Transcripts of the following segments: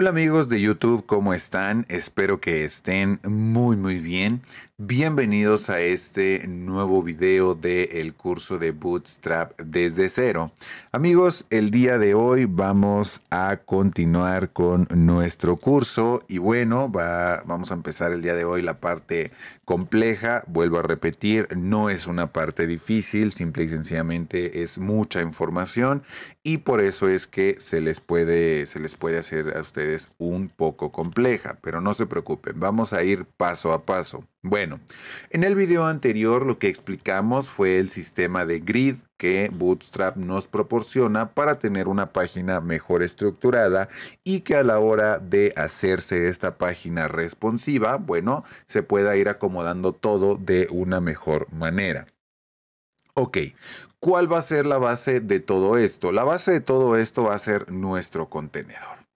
Hola amigos de YouTube, ¿cómo están? Espero que estén muy muy bien. Bienvenidos a este nuevo video del curso de Bootstrap desde cero. Amigos, el día de hoy vamos a continuar con nuestro curso y bueno, vamos a empezar el día de hoy la parte compleja. Vuelvo a repetir, no es una parte difícil, simple y sencillamente es mucha información y por eso es que se les puede, se les puede hacer a ustedes es un poco compleja, pero no se preocupen, vamos a ir paso a paso. Bueno, en el video anterior lo que explicamos fue el sistema de grid que Bootstrap nos proporciona para tener una página mejor estructurada y que a la hora de hacerse esta página responsiva, bueno, se pueda ir acomodando todo de una mejor manera. Ok, ¿cuál va a ser la base de todo esto? La base de todo esto va a ser nuestro contenedor.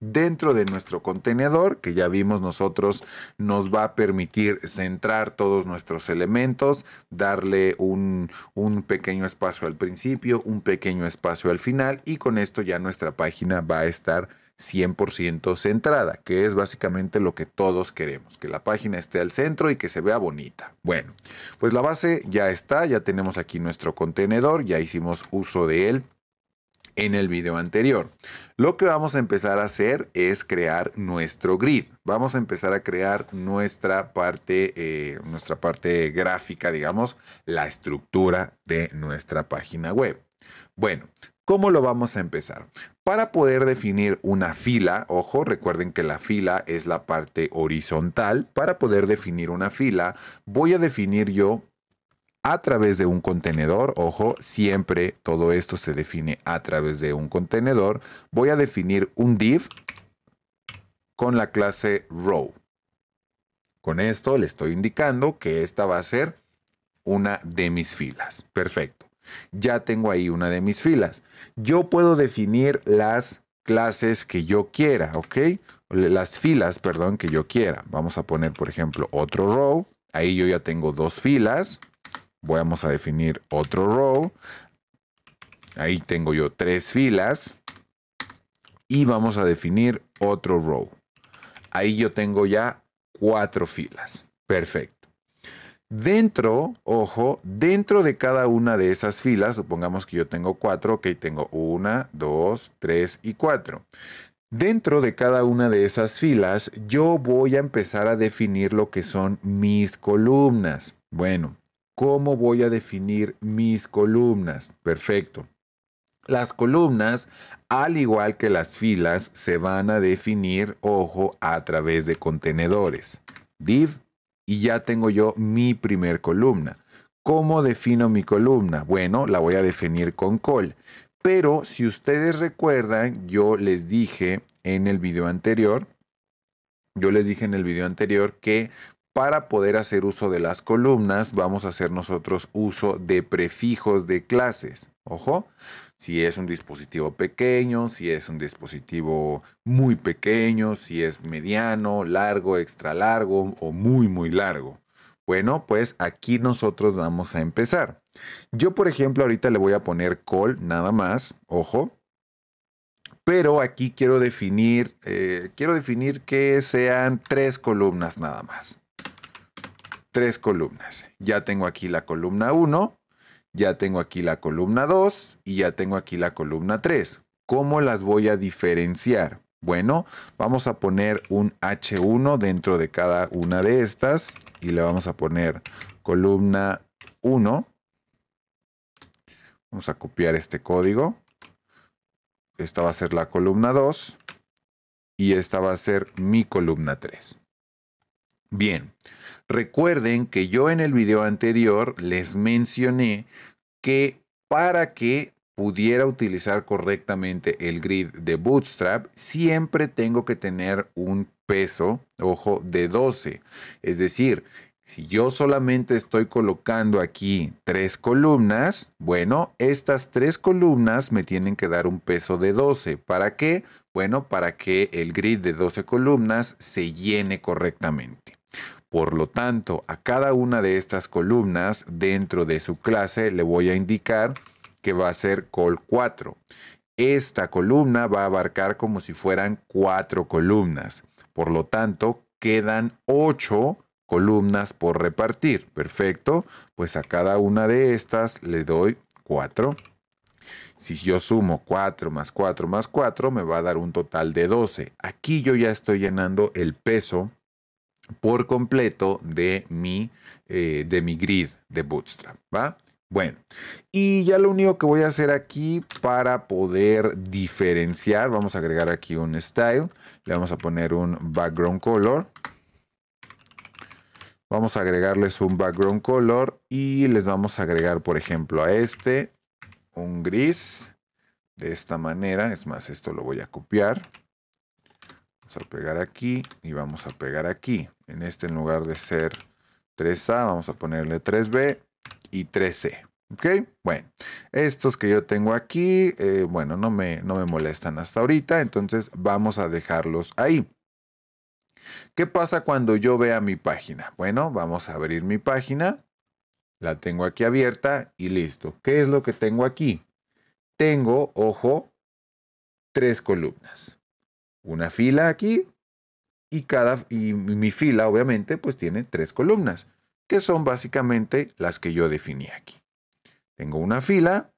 Dentro de nuestro contenedor, que ya vimos nosotros, nos va a permitir centrar todos nuestros elementos, darle un, un pequeño espacio al principio, un pequeño espacio al final y con esto ya nuestra página va a estar 100% centrada, que es básicamente lo que todos queremos, que la página esté al centro y que se vea bonita. Bueno, pues la base ya está, ya tenemos aquí nuestro contenedor, ya hicimos uso de él en el video anterior. Lo que vamos a empezar a hacer es crear nuestro grid. Vamos a empezar a crear nuestra parte, eh, nuestra parte gráfica, digamos, la estructura de nuestra página web. Bueno, ¿Cómo lo vamos a empezar? Para poder definir una fila, ojo, recuerden que la fila es la parte horizontal, para poder definir una fila voy a definir yo a través de un contenedor, ojo, siempre todo esto se define a través de un contenedor, voy a definir un div con la clase row. Con esto le estoy indicando que esta va a ser una de mis filas. Perfecto. Ya tengo ahí una de mis filas. Yo puedo definir las clases que yo quiera, ¿ok? Las filas, perdón, que yo quiera. Vamos a poner, por ejemplo, otro row. Ahí yo ya tengo dos filas. Vamos a definir otro row. Ahí tengo yo tres filas. Y vamos a definir otro row. Ahí yo tengo ya cuatro filas. Perfecto. Dentro, ojo, dentro de cada una de esas filas, supongamos que yo tengo cuatro, ok, tengo una, dos, tres y cuatro. Dentro de cada una de esas filas, yo voy a empezar a definir lo que son mis columnas. Bueno, ¿Cómo voy a definir mis columnas? Perfecto. Las columnas, al igual que las filas, se van a definir, ojo, a través de contenedores. Div, y ya tengo yo mi primer columna. ¿Cómo defino mi columna? Bueno, la voy a definir con col. Pero si ustedes recuerdan, yo les dije en el video anterior, yo les dije en el video anterior que para poder hacer uso de las columnas, vamos a hacer nosotros uso de prefijos de clases. Ojo, si es un dispositivo pequeño, si es un dispositivo muy pequeño, si es mediano, largo, extra largo o muy, muy largo. Bueno, pues aquí nosotros vamos a empezar. Yo, por ejemplo, ahorita le voy a poner col nada más, ojo, pero aquí quiero definir, eh, quiero definir que sean tres columnas nada más tres columnas. Ya tengo aquí la columna 1, ya tengo aquí la columna 2 y ya tengo aquí la columna 3. ¿Cómo las voy a diferenciar? Bueno, vamos a poner un H1 dentro de cada una de estas y le vamos a poner columna 1. Vamos a copiar este código. Esta va a ser la columna 2 y esta va a ser mi columna 3. Bien, recuerden que yo en el video anterior les mencioné que para que pudiera utilizar correctamente el grid de Bootstrap, siempre tengo que tener un peso, ojo, de 12. Es decir, si yo solamente estoy colocando aquí tres columnas, bueno, estas tres columnas me tienen que dar un peso de 12. ¿Para qué? Bueno, para que el grid de 12 columnas se llene correctamente. Por lo tanto, a cada una de estas columnas dentro de su clase le voy a indicar que va a ser col 4. Esta columna va a abarcar como si fueran cuatro columnas. Por lo tanto, quedan 8 columnas por repartir. Perfecto. Pues a cada una de estas le doy 4. Si yo sumo 4 más 4 más 4, me va a dar un total de 12. Aquí yo ya estoy llenando el peso por completo de mi, eh, de mi grid de Bootstrap. ¿va? Bueno, y ya lo único que voy a hacer aquí para poder diferenciar, vamos a agregar aquí un style, le vamos a poner un background color. Vamos a agregarles un background color y les vamos a agregar, por ejemplo, a este un gris. De esta manera, es más, esto lo voy a copiar. Vamos a pegar aquí y vamos a pegar aquí. En este, en lugar de ser 3A, vamos a ponerle 3B y 3C. ¿Ok? Bueno, estos que yo tengo aquí, eh, bueno, no me, no me molestan hasta ahorita, entonces vamos a dejarlos ahí. ¿Qué pasa cuando yo vea mi página? Bueno, vamos a abrir mi página. La tengo aquí abierta y listo. ¿Qué es lo que tengo aquí? Tengo, ojo, tres columnas una fila aquí y, cada, y mi fila obviamente pues tiene tres columnas, que son básicamente las que yo definí aquí. Tengo una fila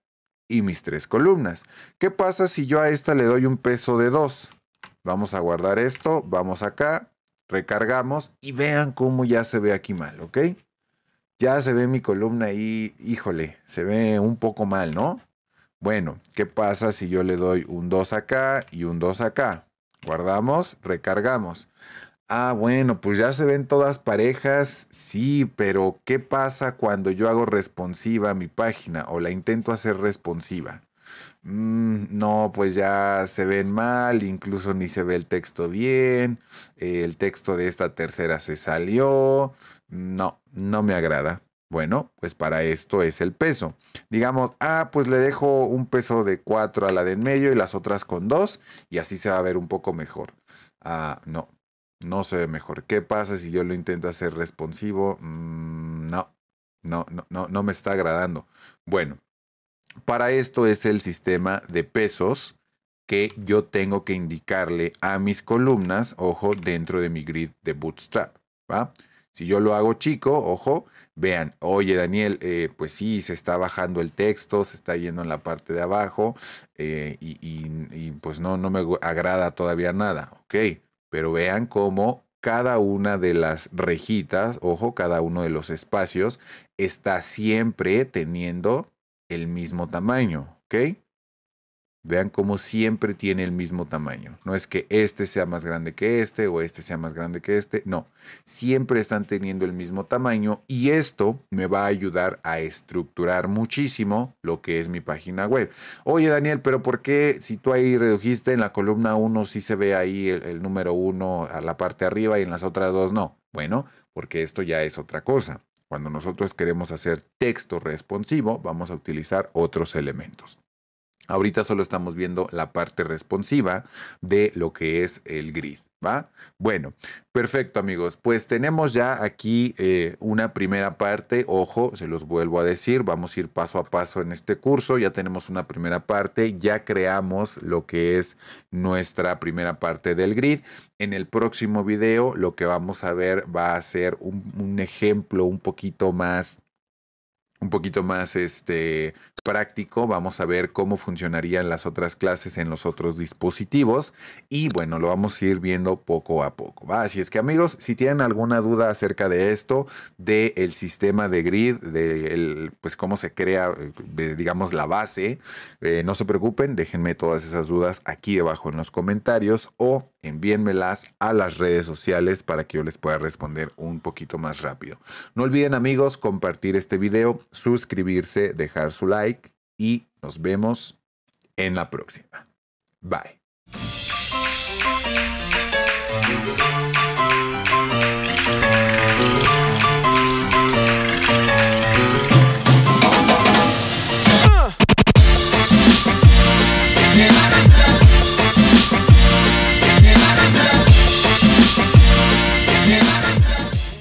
y mis tres columnas. ¿Qué pasa si yo a esta le doy un peso de 2? Vamos a guardar esto, vamos acá, recargamos y vean cómo ya se ve aquí mal, ¿ok? Ya se ve mi columna ahí, híjole, se ve un poco mal, ¿no? Bueno, ¿qué pasa si yo le doy un 2 acá y un 2 acá? Guardamos, recargamos. Ah, bueno, pues ya se ven todas parejas, sí, pero ¿qué pasa cuando yo hago responsiva mi página o la intento hacer responsiva? Mm, no, pues ya se ven mal, incluso ni se ve el texto bien, eh, el texto de esta tercera se salió, no, no me agrada. Bueno, pues para esto es el peso. Digamos, ah, pues le dejo un peso de 4 a la de en medio y las otras con 2 y así se va a ver un poco mejor. Ah, no, no se ve mejor. ¿Qué pasa si yo lo intento hacer responsivo? no, no, no, no, no me está agradando. Bueno, para esto es el sistema de pesos que yo tengo que indicarle a mis columnas, ojo, dentro de mi grid de Bootstrap, ¿va? Si yo lo hago chico, ojo, vean, oye Daniel, eh, pues sí, se está bajando el texto, se está yendo en la parte de abajo eh, y, pues no, no me agrada todavía nada, ok, pero vean cómo cada una de las rejitas, ojo, cada uno de los espacios está siempre teniendo el mismo tamaño, ok. Vean cómo siempre tiene el mismo tamaño. No es que este sea más grande que este o este sea más grande que este. No, siempre están teniendo el mismo tamaño y esto me va a ayudar a estructurar muchísimo lo que es mi página web. Oye Daniel, pero ¿por qué si tú ahí redujiste en la columna 1 sí se ve ahí el, número 1 a la parte arriba y en las otras dos no? Bueno, porque esto ya es otra cosa. Cuando nosotros queremos hacer texto responsivo, vamos a utilizar otros elementos. Ahorita solo estamos viendo la parte responsiva de lo que es el grid. ¿Va? Bueno, perfecto amigos, pues tenemos ya aquí eh, una primera parte, ojo, se los vuelvo a decir, vamos a ir paso a paso en este curso, ya tenemos una primera parte, ya creamos lo que es nuestra primera parte del grid. En el próximo video lo que vamos a ver va a ser un, un ejemplo un poquito más un poquito más este, práctico. Vamos a ver cómo funcionarían las otras clases en los otros dispositivos. Y bueno, lo vamos a ir viendo poco a poco. Así es que amigos, si tienen alguna duda acerca de esto, del el sistema de grid, de pues cómo se crea, digamos, la base, eh, no se preocupen, déjenme todas esas dudas aquí debajo en los comentarios o envíenmelas a las redes sociales para que yo les pueda responder un poquito más rápido. No olviden amigos compartir este video suscribirse, dejar su like y nos vemos en la próxima. Bye.